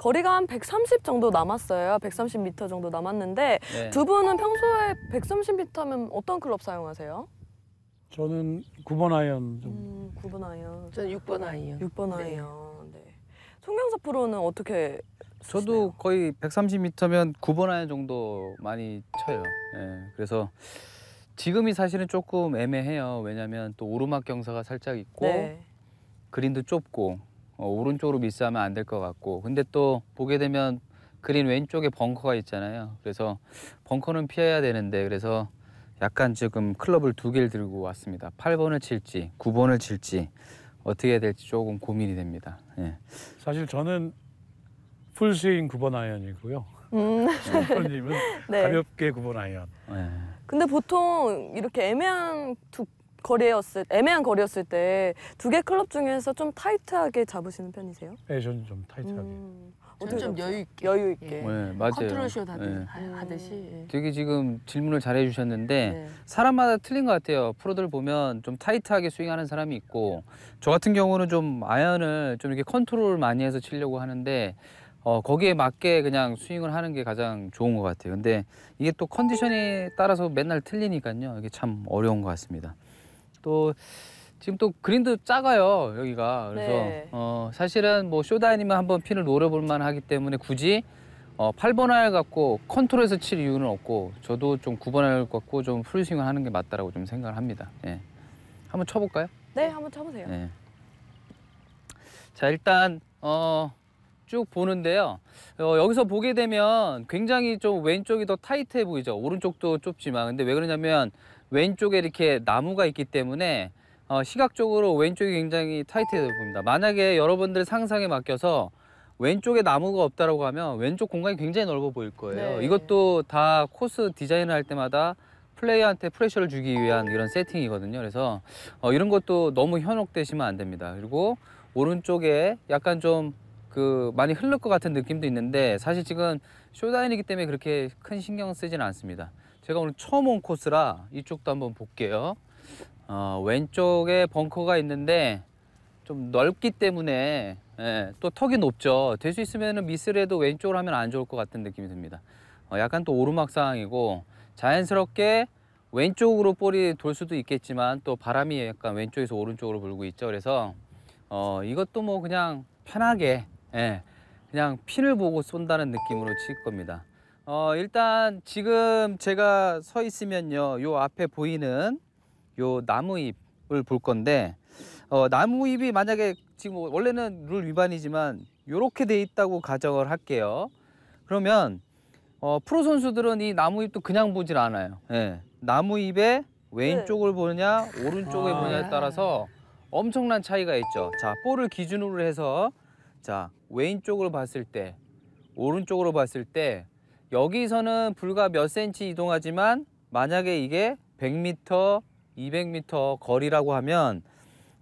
거리가 한 130 정도 남았어요. 130m 정도 남았는데 네. 두 분은 평소에 130m면 어떤 클럽 사용하세요? 저는 9번 아이언 좀. 음, 9번 아이언. 저는 6번 아이언. 6번 아이언. 네. 송경사 프로는 어떻게 저도 거의 130m면 9번 아이언 정도 많이 쳐요. 네. 그래서 지금이 사실은 조금 애매해요. 왜냐면또 오르막 경사가 살짝 있고 네. 그린도 좁고 어, 오른쪽으로 미스하면 안 될 것 같고 근데 또 보게 되면 그린 왼쪽에 벙커가 있잖아요 그래서 벙커는 피해야 되는데 그래서 약간 지금 클럽을 두 개를 들고 왔습니다 8번을 칠지 9번을 칠지 어떻게 해야 될지 조금 고민이 됩니다 예. 사실 저는 풀스윙 9번 아이언이고요 음. 손님은 네. 가볍게 9번 아이언 예. 근데 보통 이렇게 애매한 두 거리였을 애매한 거리였을 때 두 개 클럽 중에서 좀 타이트하게 잡으시는 편이세요? 네, 저는 좀 타이트하게. 음, 좀 여유 있게. 여유 있게. 예. 네, 맞아요. 컨트롤쇼 네. 아, 하듯이. 예. 되게 지금 질문을 잘해 주셨는데 네. 사람마다 틀린 것 같아요. 프로들 보면 좀 타이트하게 스윙하는 사람이 있고 저 같은 경우는 좀 아연을 좀 이렇게 컨트롤 많이 해서 치려고 하는데 어, 거기에 맞게 그냥 스윙을 하는 게 가장 좋은 것 같아요. 근데 이게 또 컨디션에 따라서 맨날 틀리니까요. 이게 참 어려운 것 같습니다. 또 지금 또 그린도 작아요 여기가 그래서 네. 어, 사실은 뭐쇼다이님은 한번 핀을 노려볼 만하기 때문에 굳이 어, 8번 아일 갖고 컨트롤해서 칠 이유는 없고 저도 좀 9번 아일 갖고 좀 풀스윙을 하는 게 맞다라고 좀 생각을 합니다. 예. 한번 쳐볼까요? 네, 한번 쳐보세요. 예. 자 일단 어, 쭉 보는데요. 어, 여기서 보게 되면 굉장히 좀 왼쪽이 더 타이트해 보이죠. 오른쪽도 좁지만 근데 왜 그러냐면 왼쪽에 이렇게 나무가 있기 때문에 어, 시각적으로 왼쪽이 굉장히 타이트해 보입니다 만약에 여러분들 상상에 맡겨서 왼쪽에 나무가 없다라고 하면 왼쪽 공간이 굉장히 넓어 보일 거예요 네. 이것도 다 코스 디자인을 할 때마다 플레이한테 프레셔를 주기 위한 이런 세팅이거든요 그래서 어, 이런 것도 너무 현혹되시면 안 됩니다 그리고 오른쪽에 약간 좀그 많이 흐를 것 같은 느낌도 있는데 사실 지금 쇼다인이기 때문에 그렇게 큰 신경 쓰지는 않습니다 제가 오늘 처음 온 코스라 이쪽도 한번 볼게요 어, 왼쪽에 벙커가 있는데 좀 넓기 때문에 예, 또 턱이 높죠 될 수 있으면 미스를 해도 왼쪽으로 하면 안 좋을 것 같은 느낌이 듭니다 어, 약간 또 오르막 상황이고 자연스럽게 왼쪽으로 볼이 돌 수도 있겠지만 또 바람이 약간 왼쪽에서 오른쪽으로 불고 있죠 그래서 어, 이것도 뭐 그냥 편하게 예, 그냥 핀을 보고 쏜다는 느낌으로 칠 겁니다. 어, 일단 지금 제가 서 있으면요, 요 앞에 보이는 요 나무잎을 볼 건데 어, 나무잎이 만약에 지금 원래는 룰 위반이지만 요렇게 돼 있다고 가정을 할게요. 그러면 어, 프로 선수들은 이 나무잎도 그냥 보질 않아요. 예, 나무잎에 왼쪽을 보느냐 오른쪽을 아. 보느냐에 따라서 엄청난 차이가 있죠. 자, 볼을 기준으로 해서 자 왼쪽으로 봤을 때 오른쪽으로 봤을 때 여기서는 불과 몇 센치 이동하지만 만약에 이게 100m, 200m 거리라고 하면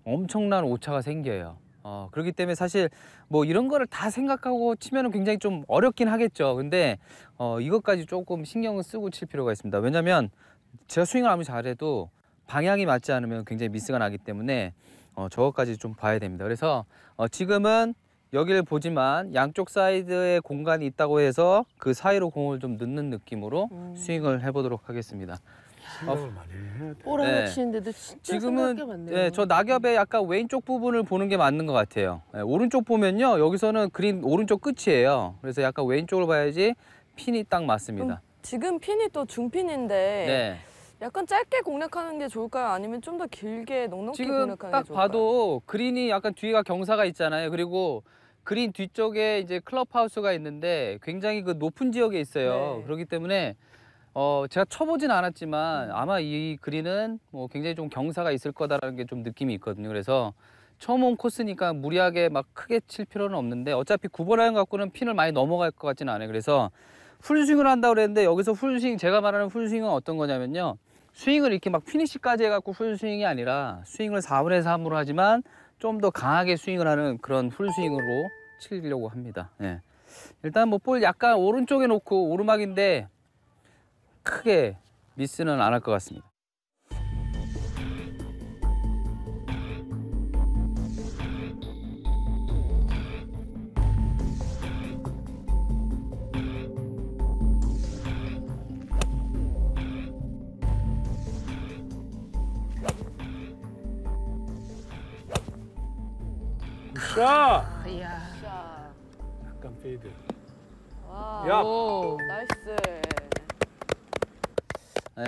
엄청난 오차가 생겨요. 어, 그렇기 때문에 사실 뭐 이런 거를 다 생각하고 치면 굉장히 좀 어렵긴 하겠죠. 근데 어, 이것까지 조금 신경을 쓰고 칠 필요가 있습니다. 왜냐면 제가 스윙을 아무리 잘해도 방향이 맞지 않으면 굉장히 미스가 나기 때문에 어, 저것까지 좀 봐야 됩니다. 그래서 어, 지금은 여기를 보지만 양쪽 사이드에 공간이 있다고 해서 그 사이로 공을 좀 넣는 느낌으로 음. 스윙을 해보도록 하겠습니다. 생각을 어, 많이 해야 돼. 오라 네. 치는데도 진짜 지금은 네, 저 낙엽의 약간 왼쪽 부분을 보는 게 맞는 것 같아요. 네, 오른쪽 보면요, 여기서는 그린 오른쪽 끝이에요. 그래서 약간 왼쪽을 봐야지 핀이 딱 맞습니다. 지금 핀이 또 중핀인데 네. 약간 짧게 공략하는 게 좋을까요? 아니면 좀 더 길게 넉넉히 공략하는 게 좋을까요? 지금 딱 봐도 그린이 약간 뒤가 경사가 있잖아요. 그리고 그린 뒤쪽에 이제 클럽하우스가 있는데 굉장히 그 높은 지역에 있어요. 네. 그렇기 때문에 어 제가 쳐보진 않았지만 음. 아마 이 그린은 뭐 굉장히 좀 경사가 있을 거다라는 게 좀 느낌이 있거든요. 그래서 처음 온 코스니까 무리하게 막 크게 칠 필요는 없는데 어차피 9번 라인 갖고는 핀을 많이 넘어갈 것 같지는 않아요. 그래서 풀스윙을 한다고 그랬는데 여기서 풀스윙 제가 말하는 풀스윙은 어떤 거냐면요. 스윙을 이렇게 막 피니시까지 해갖고 풀스윙이 아니라 스윙을 4분의 3으로 하지만 좀 더 강하게 스윙을 하는 그런 풀스윙으로 치려고 합니다. 예. 일단 뭐 볼 약간 오른쪽에 놓고 오르막인데 크게 미스는 안 할 것 같습니다. 자. 이야. 약간 페이드. 와. 야. 오. 나이스.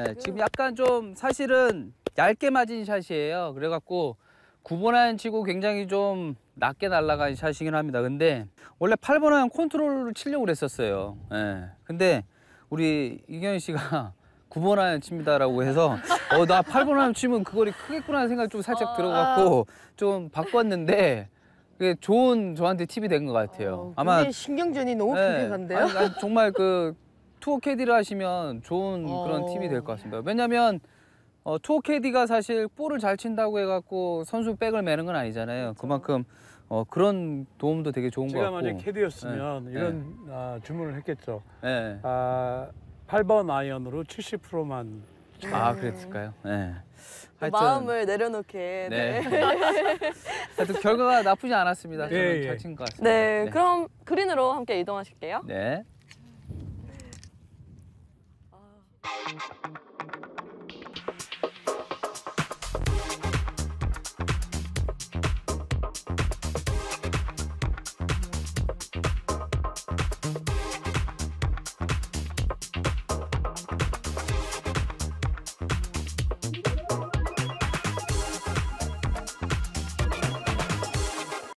네, 지금 약간 좀 사실은 얇게 맞은 샷이에요. 그래갖고 9번 아이언 치고 굉장히 좀 낮게 날아간 샷이긴 합니다. 근데 원래 8번 아이언 컨트롤을 치려고 그랬었어요. 예. 네. 근데 우리 이경희 씨가 9번 아이언 칩니다라고 해서 어나 8번 아이언 치면 그거리 크겠구나 하는 생각이 좀 살짝 아. 들어갖고 좀 바꿨는데 그게 예, 좋은 저한테 팁이 된 것 같아요. 아, 아마 신경전이 너무 네, 팽한데요아 정말 그 투어 캐디를 하시면 좋은 어... 그런 팁이 될 것 같습니다. 왜냐하면 어, 투어 캐디가 사실 볼을 잘 친다고 해갖고 선수 백을 매는 건 아니잖아요. 그렇죠. 그만큼 어, 그런 도움도 되게 좋은 것 같고. 제가 만약 캐디였으면 네. 이런 네. 아, 주문을 했겠죠. 네. 아, 8번 아이언으로 70%만 아, 아 그랬을까요? 음. 네. 하여튼, 마음을 내려놓게. 네. 네. 하여튼 결과가 나쁘지 않았습니다. 네. 저는 예. 잘친것 같습니다. 네, 네, 그럼 그린으로 함께 이동하실게요. 네. 아...